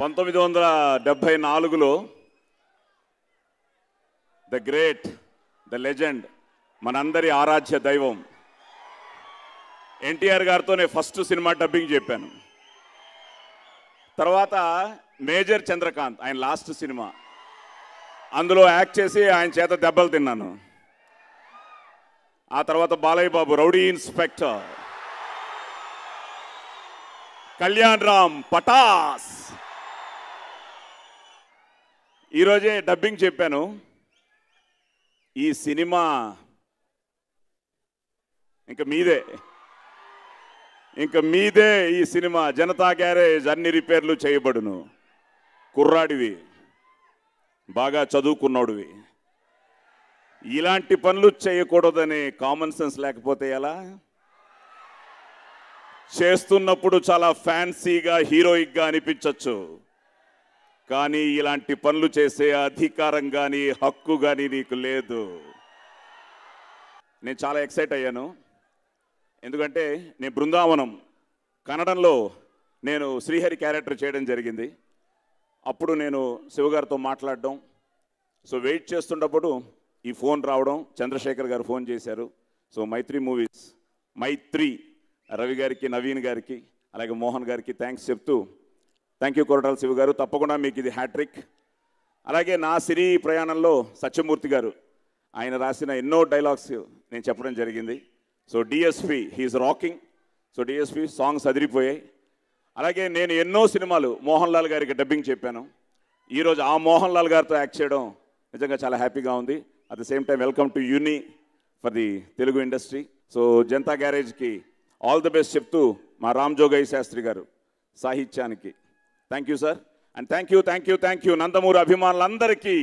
పంతొమ్మిది వందల డెబ్భై నాలుగులో ద గ్రేట్ ద లెజెండ్ మనందరి ఆరాధ్య దైవం ఎన్టీఆర్ గారితోనే ఫస్ట్ సినిమా డబ్బింగ్ చెప్పాను తర్వాత మేజర్ చంద్రకాంత్ ఆయన లాస్ట్ సినిమా అందులో యాక్ట్ చేసి ఆయన చేత దెబ్బలు తిన్నాను ఆ తర్వాత బాలయ్య బాబు రౌడీ ఇన్స్పెక్టర్ కళ్యాణ్ రామ్ పటాస్ ఈరోజే డబ్బింగ్ చెప్పాను ఈ సినిమా ఇంకా మీదే ఇంకా మీదే ఈ సినిమా జనతా గ్యారేజ్ అన్ని రిపేర్లు చేయబడును కుర్రాడివి బాగా చదువుకున్నోడివి ఇలాంటి పనులు చేయకూడదని కామన్ సెన్స్ లేకపోతే ఎలా చేస్తున్నప్పుడు చాలా ఫ్యాన్సీగా హీరోయిక్గా అనిపించవచ్చు కానీ ఇలాంటి పనులు చేసే అధికారం కానీ హక్కు కానీ నీకు లేదు నేను చాలా ఎక్సైట్ అయ్యాను ఎందుకంటే నేను బృందావనం కన్నడంలో నేను శ్రీహరి క్యారెక్టర్ చేయడం జరిగింది అప్పుడు నేను శివగారితో మాట్లాడడం సో వెయిట్ చేస్తున్నప్పుడు ఈ ఫోన్ రావడం చంద్రశేఖర్ గారు ఫోన్ చేశారు సో మైత్రి మూవీస్ మైత్రి రవి గారికి నవీన్ గారికి అలాగే మోహన్ గారికి థ్యాంక్స్ చెప్తూ థ్యాంక్ యూ కొరటాల శివ గారు తప్పకుండా మీకు ఇది హ్యాట్రిక్ అలాగే నా సిరీ ప్రయాణంలో సత్యమూర్తి గారు ఆయన రాసిన ఎన్నో డైలాగ్స్ నేను చెప్పడం జరిగింది so DSP he is rocking so DSP songs అదిరిపోయాయి అలాగే నేను ఎన్నో సినిమాలు మోహన్ లాల్ గారికి డబ్బింగ్ చెప్పాను ఈరోజు ఆ మోహన్ లాల్ గారితో యాక్ట్ చేయడం నిజంగా చాలా హ్యాపీగా ఉంది at the same time welcome to యూని for the Telugu industry so Janatha గ్యారేజ్కి ఆల్ ది బెస్ట్ చెప్తూ మా రామ్ జోగయ్య శాస్త్రి గారు సాహిత్యానికి thank you sir and thank you thank you thank you Nandamuri అభిమానులందరికీ